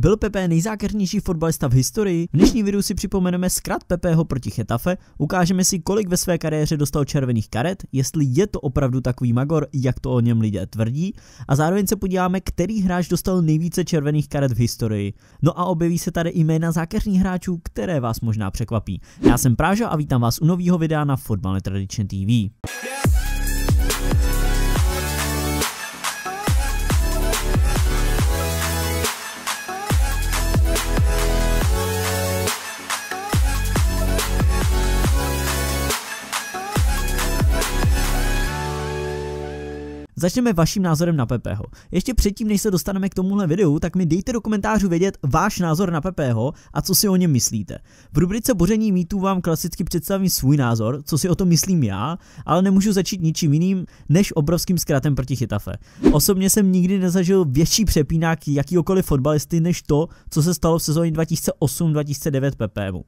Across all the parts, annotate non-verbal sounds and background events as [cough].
Byl Pepe nejzákernější fotbalista v historii? V dnešním videu si připomeneme zkrat Pepeho proti Chetafe, ukážeme si, kolik ve své kariéře dostal červených karet, jestli je to opravdu takový magor, jak to o něm lidé tvrdí, a zároveň se podíváme, který hráč dostal nejvíce červených karet v historii. No a objeví se tady i jména zákerních hráčů, které vás možná překvapí. Já jsem Práža a vítám vás u nového videa na Fotbal Tradition TV. Yeah! Začneme vaším názorem na Pepeho. Ještě předtím, než se dostaneme k tomuhle videu, tak mi dejte do komentářů vědět váš názor na Pepeho a co si o něm myslíte. V rubrice Boření mýtů vám klasicky představím svůj názor, co si o tom myslím já, ale nemůžu začít ničím jiným než obrovským zkratem proti Chytafe. Osobně jsem nikdy nezažil větší přepínák jakýkoliv fotbalisty než to, co se stalo v sezóně 2008-2009 Pepemu.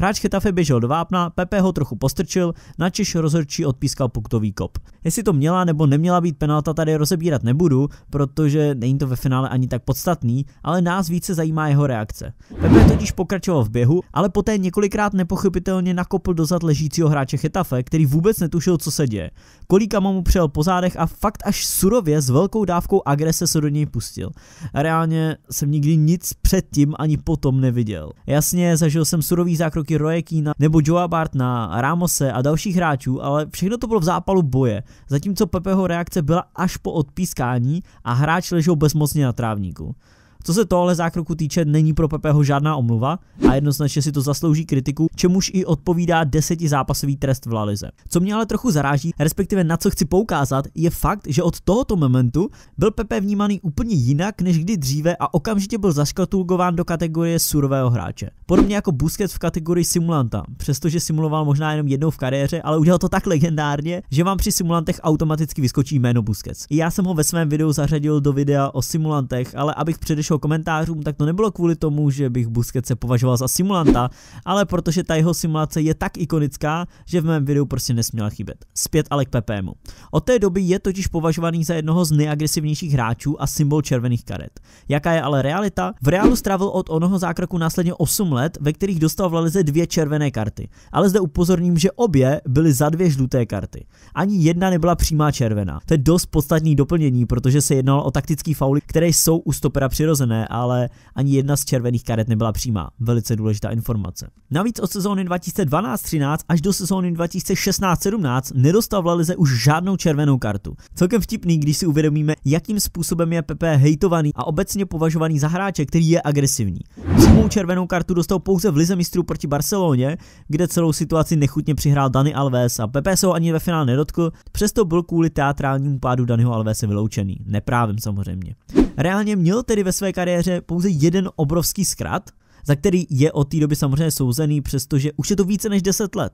Hráč Chetafe běžel do vápna, Pepe ho trochu postrčil, načež rozhodčí odpískal punktový kop. Jestli to měla nebo neměla být témata tady rozebírat nebudu, protože není to ve finále ani tak podstatný, ale nás více zajímá jeho reakce. Pepe totiž pokračoval v běhu, ale poté několikrát nepochopitelně nakopl dozad ležícího hráče Chetafe, který vůbec netušil, co se děje. Kolíka mu přel po zádech a fakt až surově s velkou dávkou agrese se do něj pustil. Reálně jsem nikdy nic předtím ani potom neviděl. Jasně, zažil jsem surový zákroky Roje nebo Joa Bartna, Ramose a dalších hráčů, ale všechno to bylo v zápalu boje, zatímco Pepeho reakce byla až po odpískání a hráč ležel bezmocně na trávníku. Co se tohle zákroku týče, není pro Pepeho žádná omluva a jednoznačně si to zaslouží kritiku, čemuž i odpovídá desetizápasový trest v Lalize. Co mě ale trochu zaráží, respektive na co chci poukázat, je fakt, že od tohoto momentu byl Pepe vnímaný úplně jinak než kdy dříve a okamžitě byl zaškatulgován do kategorie surového hráče. Podobně jako Busquets v kategorii simulanta, přestože simuloval možná jenom jednou v kariéře, ale udělal to tak legendárně, že vám při simulantech automaticky vyskočí jméno Busquets. I já jsem ho ve svém videu zařadil do videa o simulantech, ale abych předešel našeho komentářům, tak to nebylo kvůli tomu, že bych se považoval za simulanta, ale protože ta jeho simulace je tak ikonická, že v mém videu prostě nesměla chybět. Zpět ale k PPMu. Od té doby je totiž považovaný za jednoho z nejagresivnějších hráčů a symbol červených karet. Jaká je ale realita? V reálu strávil od onoho zákroku následně 8 let, ve kterých dostal v Lalize dvě červené karty. Ale zde upozorním, že obě byly za dvě žluté karty. Ani jedna nebyla přímá červená. To je dost podstatný doplnění, protože se jednalo o taktický fauly, které jsou u stopera přirozené přirozené, ale ani jedna z červených karet nebyla přímá. Velice důležitá informace. Navíc od sezóny 2012-13 až do sezóny 2016-17 nedostal v Lalize už žádnou červenou kartu. Celkem vtipný, když si uvědomíme, jakým způsobem je Pepe hejtovaný a obecně považovaný za hráče, který je agresivní. Svou červenou kartu dostal pouze v Lize mistrů proti Barceloně, kde celou situaci nechutně přihrál Dani Alves a Pepe se ho ani ve finále nedotkl, přesto byl kvůli teatrálnímu pádu Daniho Alvese vyloučený. Neprávem samozřejmě. Reálně měl tedy ve své kariéře pouze jeden obrovský zkrat, za který je od té doby samozřejmě souzený, přestože už je to více než 10 let.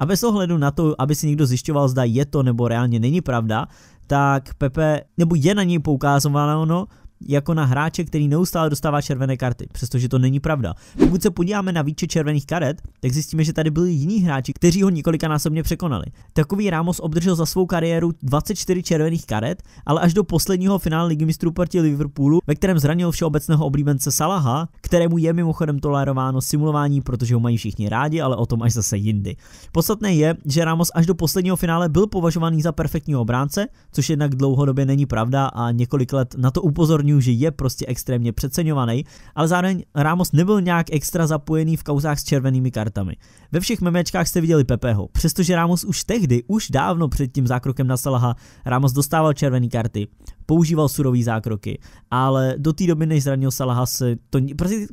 A bez ohledu na to, aby si někdo zjišťoval, zda je to nebo reálně není pravda, tak Pepe, nebo je na něj poukázováno, jako na hráče, který neustále dostává červené karty, přestože to není pravda. Pokud se podíváme na výčet červených karet, tak zjistíme, že tady byli jiní hráči, kteří ho několikanásobně překonali. Takový Ramos obdržel za svou kariéru 24 červených karet, ale až do posledního finále ligy mistrů proti Liverpoolu, ve kterém zranil všeobecného oblíbence Salaha, kterému je mimochodem tolerováno simulování, protože ho mají všichni rádi, ale o tom až zase jindy. Podstatné je, že Ramos až do posledního finále byl považovaný za perfektního obránce, což jednak dlouhodobě není pravda a několik let na to upozorňuje zmiňuji, že je prostě extrémně přeceňovaný, ale zároveň Ramos nebyl nějak extra zapojený v kauzách s červenými kartami. Ve všech memečkách jste viděli Pepeho, přestože Ramos už tehdy, už dávno před tím zákrokem na Salaha, Ramos dostával červené karty používal surový zákroky, ale do té doby, než zranil Salaha, se to,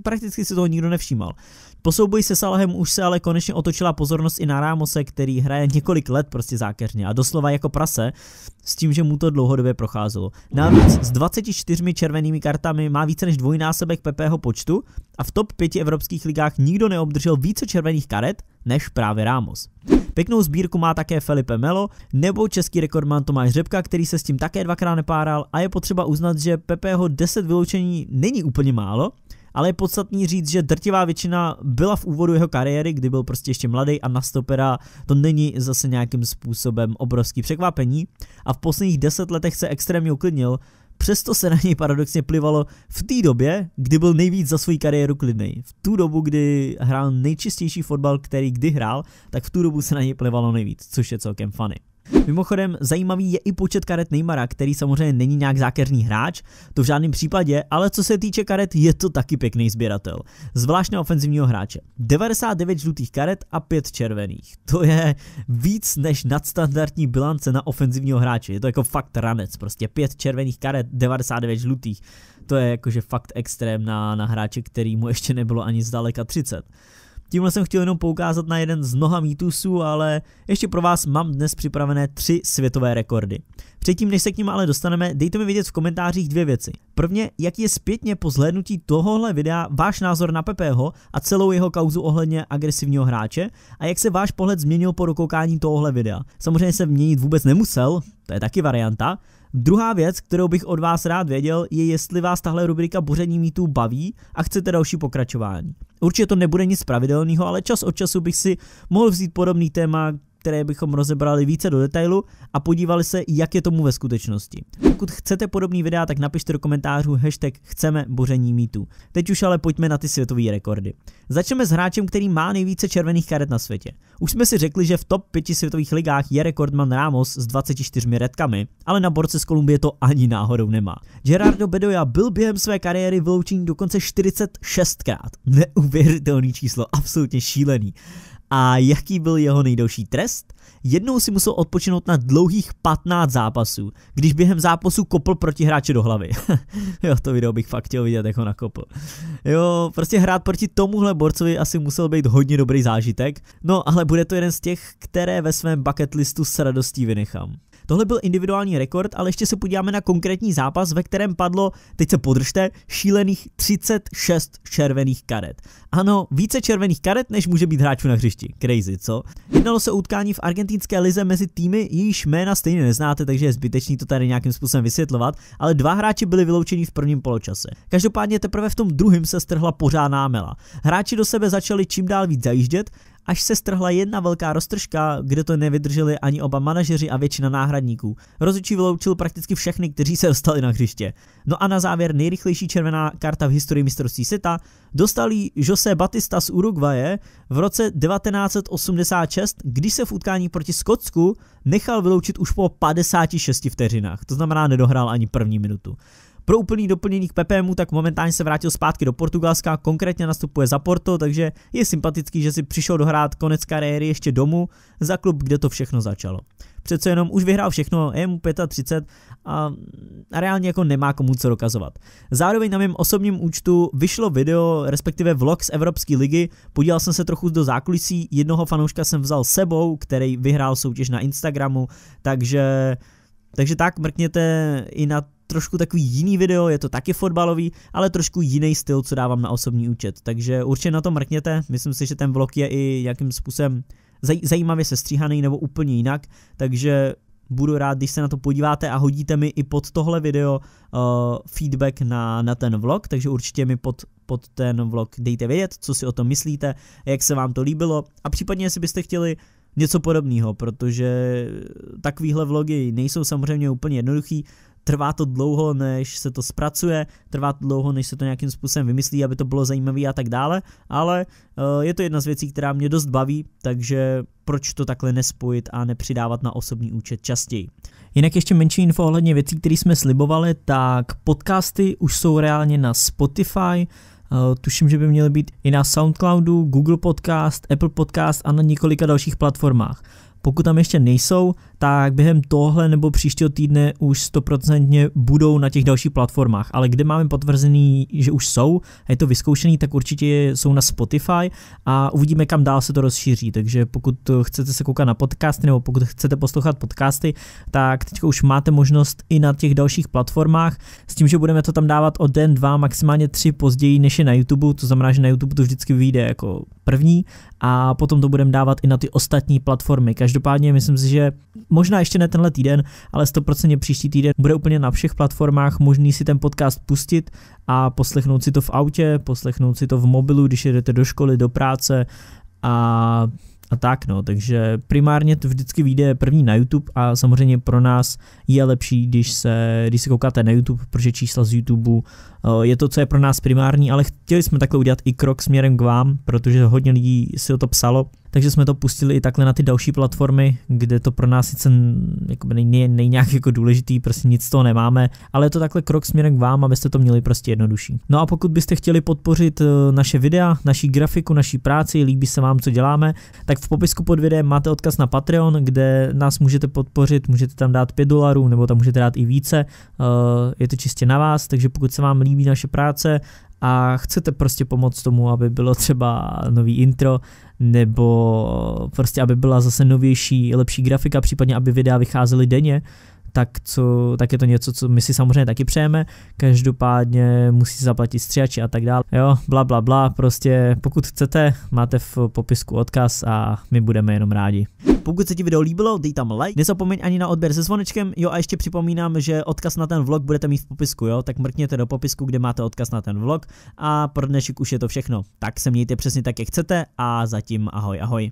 prakticky si toho nikdo nevšímal. Po souboji se Salahem už se ale konečně otočila pozornost i na Rámose, který hraje několik let prostě zákeřně a doslova jako prase, s tím, že mu to dlouhodobě procházelo. Navíc s 24 červenými kartami má více než dvojnásobek Pepeho počtu a v top 5 evropských ligách nikdo neobdržel více červených karet než právě Rámos. Pěknou sbírku má také Felipe Melo nebo český rekordman Tomáš Řepka, který se s tím také dvakrát nepáral a je potřeba uznat, že Pepeho 10 vyloučení není úplně málo, ale je podstatný říct, že drtivá většina byla v úvodu jeho kariéry, kdy byl prostě ještě mladý a na stopera to není zase nějakým způsobem obrovský překvapení a v posledních deset letech se extrémně uklidnil, Přesto se na něj paradoxně plivalo v té době, kdy byl nejvíc za svou kariéru klidný. V tu dobu, kdy hrál nejčistější fotbal, který kdy hrál, tak v tu dobu se na něj plivalo nejvíc, což je celkem funny. Mimochodem, zajímavý je i počet karet Neymara, který samozřejmě není nějak zákeřný hráč, to v žádném případě, ale co se týče karet, je to taky pěkný sběratel. Zvláštně ofenzivního hráče. 99 žlutých karet a 5 červených. To je víc než nadstandardní bilance na ofenzivního hráče. Je to jako fakt ranec, prostě 5 červených karet, 99 žlutých. To je jakože fakt extrém na, na hráče, který mu ještě nebylo ani zdaleka 30. Tímhle jsem chtěl jenom poukázat na jeden z mnoha mýtusů, ale ještě pro vás mám dnes připravené tři světové rekordy. Předtím, než se k ním ale dostaneme, dejte mi vědět v komentářích dvě věci. Prvně, jaký je zpětně po zhlédnutí tohohle videa váš názor na Pepeho a celou jeho kauzu ohledně agresivního hráče a jak se váš pohled změnil po dokoukání tohohle videa. Samozřejmě se měnit vůbec nemusel, to je taky varianta, Druhá věc, kterou bych od vás rád věděl, je jestli vás tahle rubrika Boření mýtů baví a chcete další pokračování. Určitě to nebude nic pravidelného, ale čas od času bych si mohl vzít podobný téma, které bychom rozebrali více do detailu a podívali se, jak je tomu ve skutečnosti. Pokud chcete podobný videa, tak napište do komentářů hashtag chceme boření mýtů. Teď už ale pojďme na ty světové rekordy. Začneme s hráčem, který má nejvíce červených karet na světě. Už jsme si řekli, že v top 5 světových ligách je rekordman Ramos s 24 redkami, ale na borce z Kolumbie to ani náhodou nemá. Gerardo Bedoya byl během své kariéry vyloučený dokonce 46krát. Neuvěřitelný číslo, absolutně šílený. A jaký byl jeho nejdelší trest? Jednou si musel odpočinout na dlouhých 15 zápasů, když během zápasu kopl proti hráče do hlavy. [laughs] jo, to video bych fakt chtěl vidět, jak ho nakopl. Jo, prostě hrát proti tomuhle borcovi asi musel být hodně dobrý zážitek, no ale bude to jeden z těch, které ve svém bucket listu s radostí vynechám. Tohle byl individuální rekord, ale ještě se podíváme na konkrétní zápas, ve kterém padlo, teď se podržte, šílených 36 červených karet. Ano, více červených karet, než může být hráčů na hřišti. Crazy, co? Jednalo se o utkání v argentinské lize mezi týmy, jejíž jména stejně neznáte, takže je zbytečný to tady nějakým způsobem vysvětlovat, ale dva hráči byli vyloučeni v prvním poločase. Každopádně teprve v tom druhém se strhla pořádná mela. Hráči do sebe začali čím dál víc zajíždět, až se strhla jedna velká roztržka, kde to nevydrželi ani oba manažeři a většina náhradníků. Rozhodčí vyloučil prakticky všechny, kteří se dostali na hřiště. No a na závěr nejrychlejší červená karta v historii mistrovství světa dostali Jose Batista z Uruguaye v roce 1986, když se v utkání proti Skotsku nechal vyloučit už po 56 vteřinách. To znamená, nedohrál ani první minutu. Pro úplný doplnění k Pepemu tak momentálně se vrátil zpátky do Portugalska, konkrétně nastupuje za Porto, takže je sympatický, že si přišel dohrát konec kariéry ještě domů za klub, kde to všechno začalo. Přece jenom už vyhrál všechno, je mu 35 a, a reálně jako nemá komu co dokazovat. Zároveň na mém osobním účtu vyšlo video, respektive vlog z Evropské ligy, podíval jsem se trochu do zákulisí, jednoho fanouška jsem vzal sebou, který vyhrál soutěž na Instagramu, takže, takže tak mrkněte i na trošku takový jiný video, je to taky fotbalový, ale trošku jiný styl, co dávám na osobní účet. Takže určitě na to mrkněte, myslím si, že ten vlog je i nějakým způsobem zaj zajímavě sestříhaný nebo úplně jinak, takže budu rád, když se na to podíváte a hodíte mi i pod tohle video uh, feedback na, na ten vlog, takže určitě mi pod, pod ten vlog dejte vědět, co si o tom myslíte, jak se vám to líbilo a případně, jestli byste chtěli něco podobného, protože takovýhle vlogy nejsou samozřejmě úplně jednoduchý, trvá to dlouho, než se to zpracuje, trvá to dlouho, než se to nějakým způsobem vymyslí, aby to bylo zajímavé a tak dále, ale eh, je to jedna z věcí, která mě dost baví, takže proč to takhle nespojit a nepřidávat na osobní účet častěji. Jinak ještě menší info ohledně věcí, které jsme slibovali, tak podcasty už jsou reálně na Spotify, Uh, tuším, že by měly být i na Soundcloudu, Google Podcast, Apple Podcast a na několika dalších platformách. Pokud tam ještě nejsou, tak během tohle nebo příštího týdne už stoprocentně budou na těch dalších platformách. Ale kde máme potvrzený, že už jsou a je to vyzkoušený, tak určitě jsou na Spotify a uvidíme, kam dál se to rozšíří. Takže pokud chcete se koukat na podcasty nebo pokud chcete poslouchat podcasty, tak teď už máte možnost i na těch dalších platformách s tím, že budeme to tam dávat o den, dva, maximálně tři později, než je na YouTube. To znamená, že na YouTube to vždycky vyjde jako první a potom to budeme dávat i na ty ostatní platformy. Každopádně myslím si, že možná ještě ne tenhle týden, ale 100% příští týden bude úplně na všech platformách možný si ten podcast pustit a poslechnout si to v autě, poslechnout si to v mobilu, když jedete do školy, do práce a a tak no, takže primárně to vždycky vyjde první na YouTube a samozřejmě pro nás je lepší, když se, když se koukáte na YouTube, protože čísla z YouTube eh, je to, co je pro nás primární, ale chtěli jsme takhle udělat i krok směrem k vám, protože hodně lidí si o to psalo takže jsme to pustili i takhle na ty další platformy, kde to pro nás sice jakoby nej, nej nějak jako důležitý, prostě nic z toho nemáme, ale je to takhle krok směrem k vám, abyste to měli prostě jednodušší. No a pokud byste chtěli podpořit eh, naše videa, naší grafiku, naší práci, líbí se vám, co děláme, tak v popisku pod videem máte odkaz na Patreon, kde nás můžete podpořit, můžete tam dát 5 dolarů nebo tam můžete dát i více, eh, je to čistě na vás, takže pokud se vám líbí naše práce a chcete prostě pomoct tomu, aby bylo třeba nový intro, nebo prostě, aby byla zase novější, lepší grafika, případně, aby videa vycházely denně, tak, co, tak je to něco, co my si samozřejmě taky přejeme. Každopádně musí zaplatit stříhači a tak dále. Jo, bla, bla, bla. Prostě pokud chcete, máte v popisku odkaz a my budeme jenom rádi. Pokud se ti video líbilo, dej tam like. Nezapomeň ani na odběr se zvonečkem. Jo a ještě připomínám, že odkaz na ten vlog budete mít v popisku, jo? Tak mrkněte do popisku, kde máte odkaz na ten vlog. A pro dnešek už je to všechno. Tak se mějte přesně tak, jak chcete a zatím ahoj ahoj.